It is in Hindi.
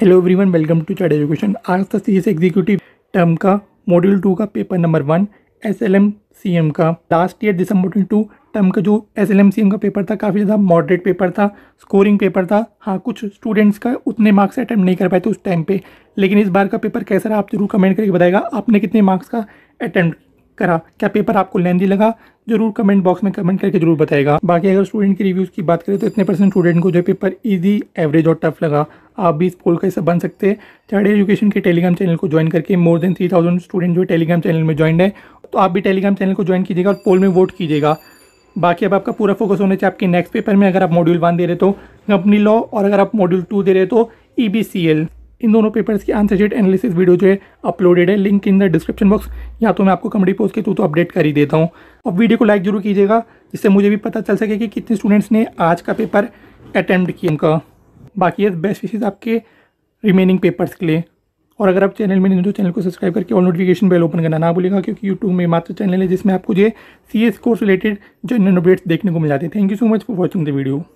hello everyone welcome to Chart Education आज तक सी एग्जीक्यूटिव टर्म का मॉड्यूल टू का paper number one S L M C M का last year December two term का जो S L M C M का पेपर था काफ़ी ज़्यादा मॉडरेट पेपर था स्कोरिंग पेपर था हाँ कुछ स्टूडेंट्स का उतने मार्क्स अटैम्प्ट नहीं कर पाए थे उस टाइम पर लेकिन इस बार का पेपर कैसा रहा आप जरूर कमेंट करके बताएगा आपने कितने मार्क्स का अटैम्प्ट करा क्या पेपर आपको लेंदी लगा जरूर कमेंट बॉक्स में कमेंट करके जरूर बताएगा बाकी अगर स्टूडेंट की रिव्यूज़ की बात करें तो इतने परसेंट स्टूडेंट को जो पेपर ईजी एवरेज और टफ लगा आप भी इस पोल का हिस्सा बन सकते हैं चार्डे एजुकेशन के टेलीग्राम चैनल को ज्वाइन करके more than three thousand student जो टेलीग्राम चैनल में ज्वाइन है तो आप भी टेलीग्राम चैनल को ज्वाइन कीजिएगा और पोल में वोट कीजिएगा बाकी अब आपका पूरा फोकस होना चाहिए आपके नेक्स्ट पेपर में अगर आप मॉड्यूल वन दे रहे तो कंपनी लॉ और अगर आप मॉड्यूल टू दे रहे तो ई e इन दोनों पेपर्स की आंसर शीट एनालिसिस वीडियो जो है अपलोडेड है link in the description box या तो मैं आपको कमेडी पोस्ट के थ्रू तो अपडेट कर ही देता हूँ अब वीडियो को लाइक जरूर कीजिएगा जिससे मुझे भी पता चल सके कि कितने स्टूडेंट्स ने आज का पेपर अटैम्प्ट किया उनका बाकी बेस्ट विशेज़ आपके रिमेनिंग पेपर्स के लिए और अगर आप चैनल में नहीं तो चैनल को सब्सक्राइब करके और नोटिफिकेशन बेल ओपन करना ना भूलेगा क्योंकि यूट्यूब में मात्र चैनल है जिसमें आपको जो C S course related general updates देखने को मिल जाते हैं thank you so much for watching the video